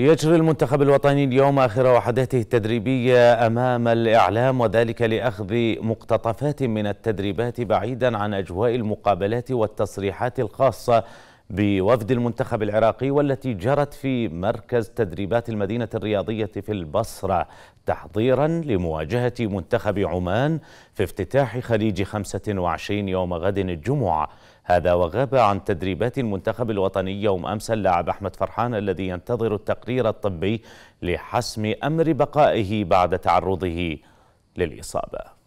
يجري المنتخب الوطني اليوم آخر وحداته التدريبية أمام الإعلام وذلك لأخذ مقتطفات من التدريبات بعيدا عن أجواء المقابلات والتصريحات الخاصة بوفد المنتخب العراقي والتي جرت في مركز تدريبات المدينة الرياضية في البصرة تحضيرا لمواجهة منتخب عمان في افتتاح خليج 25 يوم غد الجمعة هذا وغاب عن تدريبات المنتخب الوطني يوم أمس اللاعب أحمد فرحان الذي ينتظر التقرير الطبي لحسم أمر بقائه بعد تعرضه للإصابة